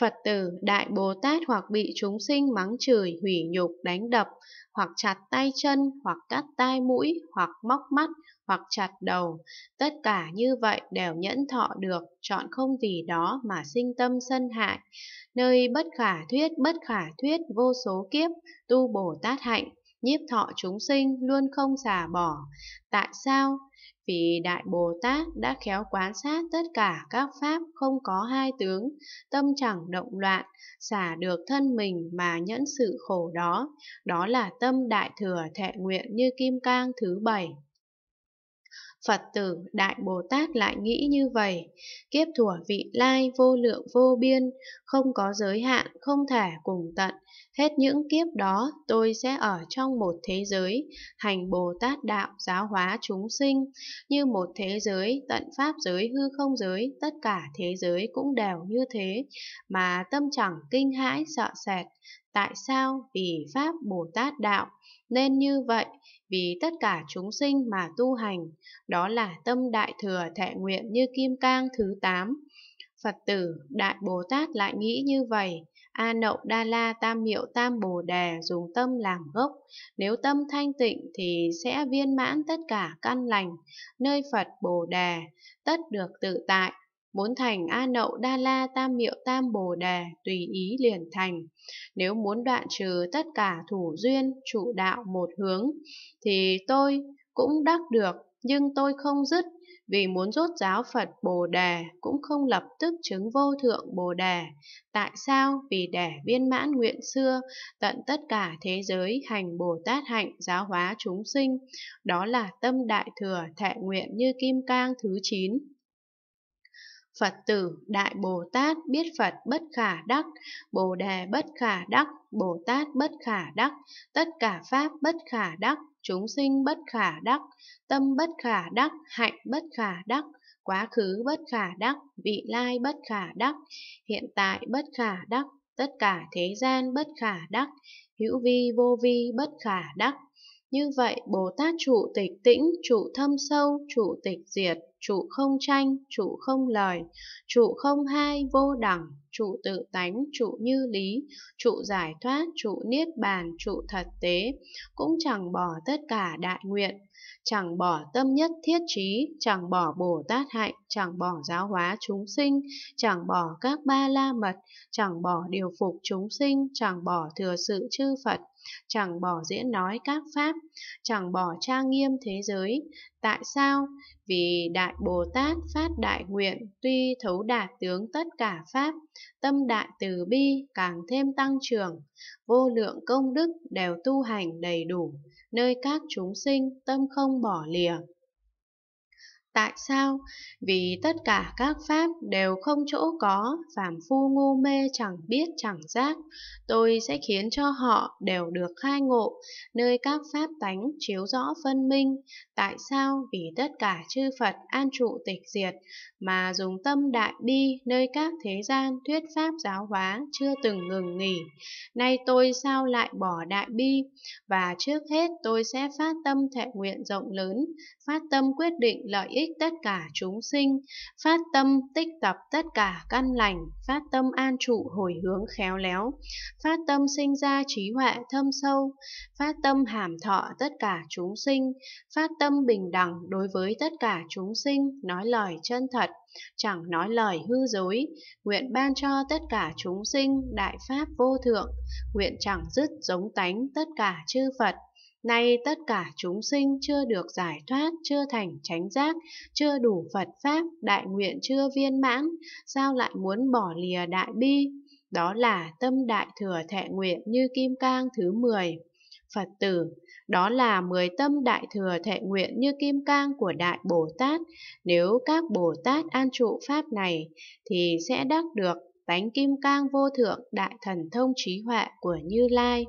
Phật tử, Đại Bồ Tát hoặc bị chúng sinh mắng chửi, hủy nhục, đánh đập, hoặc chặt tay chân, hoặc cắt tai mũi, hoặc móc mắt, hoặc chặt đầu. Tất cả như vậy đều nhẫn thọ được, chọn không vì đó mà sinh tâm sân hại. Nơi bất khả thuyết, bất khả thuyết, vô số kiếp, tu Bồ Tát hạnh, nhiếp thọ chúng sinh luôn không xả bỏ. Tại sao? vì Đại Bồ Tát đã khéo quan sát tất cả các pháp không có hai tướng, tâm chẳng động loạn, xả được thân mình mà nhẫn sự khổ đó, đó là tâm Đại Thừa thệ nguyện như Kim Cang thứ bảy. Phật tử Đại Bồ Tát lại nghĩ như vậy, kiếp thủa vị lai vô lượng vô biên, không có giới hạn, không thể cùng tận, Hết những kiếp đó, tôi sẽ ở trong một thế giới, hành Bồ Tát Đạo giáo hóa chúng sinh, như một thế giới, tận Pháp giới, hư không giới, tất cả thế giới cũng đều như thế, mà tâm chẳng kinh hãi sợ sệt. Tại sao? Vì Pháp Bồ Tát Đạo. Nên như vậy, vì tất cả chúng sinh mà tu hành, đó là tâm đại thừa thệ nguyện như kim cang thứ 8. Phật tử, Đại Bồ Tát lại nghĩ như vậy, A nậu đa la tam hiệu tam bồ đề dùng tâm làm gốc, nếu tâm thanh tịnh thì sẽ viên mãn tất cả căn lành, nơi Phật bồ đề, tất được tự tại, muốn thành A nậu đa la tam miệu tam bồ đề tùy ý liền thành. Nếu muốn đoạn trừ tất cả thủ duyên, trụ đạo một hướng, thì tôi cũng đắc được nhưng tôi không dứt, vì muốn rốt giáo Phật Bồ Đề cũng không lập tức chứng vô thượng Bồ Đề. Tại sao? Vì để viên mãn nguyện xưa, tận tất cả thế giới hành Bồ Tát hạnh giáo hóa chúng sinh, đó là tâm đại thừa thệ nguyện như kim cang thứ 9. Phật tử Đại Bồ Tát biết Phật bất khả đắc, Bồ Đề bất khả đắc, Bồ Tát bất khả đắc, tất cả Pháp bất khả đắc, chúng sinh bất khả đắc, tâm bất khả đắc, hạnh bất khả đắc, quá khứ bất khả đắc, vị lai bất khả đắc, hiện tại bất khả đắc, tất cả thế gian bất khả đắc, hữu vi vô vi bất khả đắc. Như vậy, Bồ Tát trụ tịch tĩnh, trụ thâm sâu, trụ tịch diệt, trụ không tranh, trụ không lời, trụ không hai vô đẳng, trụ tự tánh, trụ như lý, trụ giải thoát, trụ niết bàn, trụ thật tế, cũng chẳng bỏ tất cả đại nguyện, chẳng bỏ tâm nhất thiết trí, chẳng bỏ Bồ Tát hạnh, chẳng bỏ giáo hóa chúng sinh, chẳng bỏ các ba la mật, chẳng bỏ điều phục chúng sinh, chẳng bỏ thừa sự chư Phật, chẳng bỏ diễn nói các pháp, chẳng bỏ trang nghiêm thế giới. Tại sao? Vì đại Bồ Tát phát đại nguyện, tuy thấu đạt tướng tất cả pháp, tâm đại từ bi càng thêm tăng trưởng, vô lượng công đức đều tu hành đầy đủ, nơi các chúng sinh tâm không bỏ lìa. Tại sao? Vì tất cả các pháp đều không chỗ có, phàm phu ngu mê chẳng biết chẳng giác. Tôi sẽ khiến cho họ đều được khai ngộ, nơi các pháp tánh chiếu rõ phân minh. Tại sao? Vì tất cả chư Phật an trụ tịch diệt, mà dùng tâm đại bi nơi các thế gian thuyết pháp giáo hóa chưa từng ngừng nghỉ. Nay tôi sao lại bỏ đại bi? Và trước hết tôi sẽ phát tâm thệ nguyện rộng lớn, phát tâm quyết định lợi ích ích tất cả chúng sinh, phát tâm tích tập tất cả căn lành, phát tâm an trụ hồi hướng khéo léo, phát tâm sinh ra trí huệ thâm sâu, phát tâm hàm thọ tất cả chúng sinh, phát tâm bình đẳng đối với tất cả chúng sinh, nói lời chân thật, chẳng nói lời hư dối, nguyện ban cho tất cả chúng sinh đại pháp vô thượng, nguyện chẳng dứt giống tánh tất cả chư Phật, Nay tất cả chúng sinh chưa được giải thoát, chưa thành chánh giác, chưa đủ Phật Pháp, đại nguyện chưa viên mãn, sao lại muốn bỏ lìa đại bi? Đó là tâm đại thừa thệ nguyện như kim cang thứ 10. Phật tử, đó là mười tâm đại thừa thệ nguyện như kim cang của Đại Bồ Tát. Nếu các Bồ Tát an trụ Pháp này, thì sẽ đắc được tánh kim cang vô thượng đại thần thông trí huệ của Như Lai.